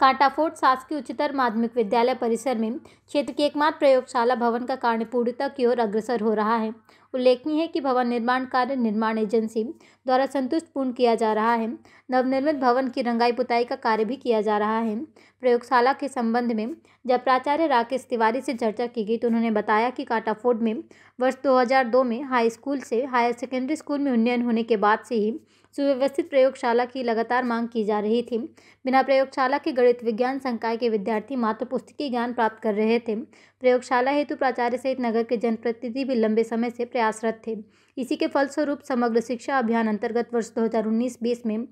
कांटाफोर्ट शासकीय उच्चतर माध्यमिक विद्यालय परिसर में क्षेत्र की एकमात्र प्रयोगशाला भवन का कार्य पूर्णता की ओर अग्रसर हो रहा है उल्लेखनीय है कि भवन निर्माण कार्य निर्माण एजेंसी द्वारा संतुष्ट पूर्ण किया जा रहा है नवनिर्मित भवन की रंगाई पुताई का कार्य भी किया जा रहा है प्रयोगशाला के संबंध में जब प्राचार्य राकेश तिवारी से चर्चा की गई तो उन्होंने बताया कि काटाफोर्ड में वर्ष 2002 में हाई स्कूल से हायर सेकेंडरी स्कूल में उन्नयन होने के बाद से ही सुव्यवस्थित प्रयोगशाला की लगातार मांग की जा रही थी बिना प्रयोगशाला के गणित विज्ञान संकाय के विद्यार्थी मात्र पुस्तकीय ज्ञान प्राप्त कर रहे थे प्रयोगशाला हेतु प्राचार्य सहित नगर के जनप्रतिनिधि भी लंबे समय से प्रयासरत थे इसी के फलस्वरूप समग्र शिक्षा अभियान अंतर्गत वर्ष 2019-20 में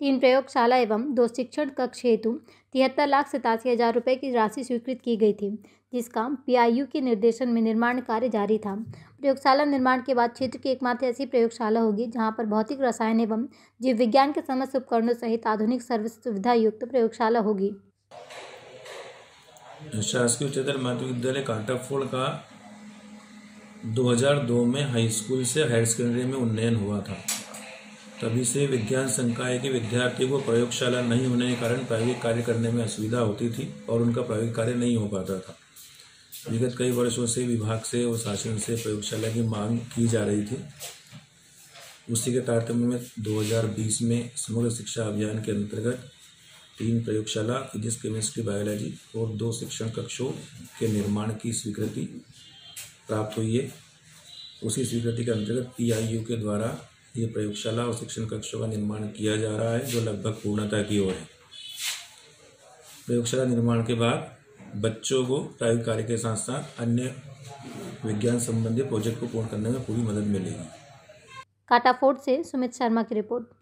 तीन प्रयोगशाला एवं दो शिक्षण कक्ष हेतु तिहत्तर लाख सतासी हज़ार रुपये की राशि स्वीकृत की गई थी जिसका पीआईयू के निर्देशन में निर्माण कार्य जारी था प्रयोगशाला निर्माण के बाद क्षेत्र की एकमात्र ऐसी प्रयोगशाला होगी जहां पर भौतिक रसायन एवं जीव विज्ञान के समस्त उपकरणों सहित आधुनिक सर्व सुविधा युक्त प्रयोगशाला होगी शासकीय उच्चतर माध्यमिक विद्यालय कांटाफोड़ का 2002 में हाई स्कूल से हायर सेकेंडरी में उन्नयन हुआ था तभी से विज्ञान संकाय के विद्यार्थी को प्रयोगशाला नहीं होने के कारण प्रायोगिक कार्य करने में असुविधा होती थी और उनका प्रायोगिक कार्य नहीं हो पाता था विगत कई वर्षों से विभाग से और शासन से प्रयोगशाला की मांग की जा रही थी उसी के तारतम्य में 2020 में समग्र शिक्षा अभियान के अंतर्गत तीन प्रयोगशाला फिजिक्स केमिस्ट्री बायोलॉजी और दो शिक्षण कक्षों के निर्माण की स्वीकृति प्राप्त हुई है उसी स्वीकृति के अंतर्गत पी के द्वारा ये प्रयोगशाला और शिक्षण कक्षों का निर्माण किया जा रहा है जो लगभग पूर्णता की ओर है प्रयोगशाला निर्माण के बाद बच्चों को प्रायोगिक कार्य के साथ साथ अन्य विज्ञान संबंधी प्रोजेक्ट को पूर्ण करने में पूरी मदद मिलेगी काटाफोर्ट से सुमित शर्मा की रिपोर्ट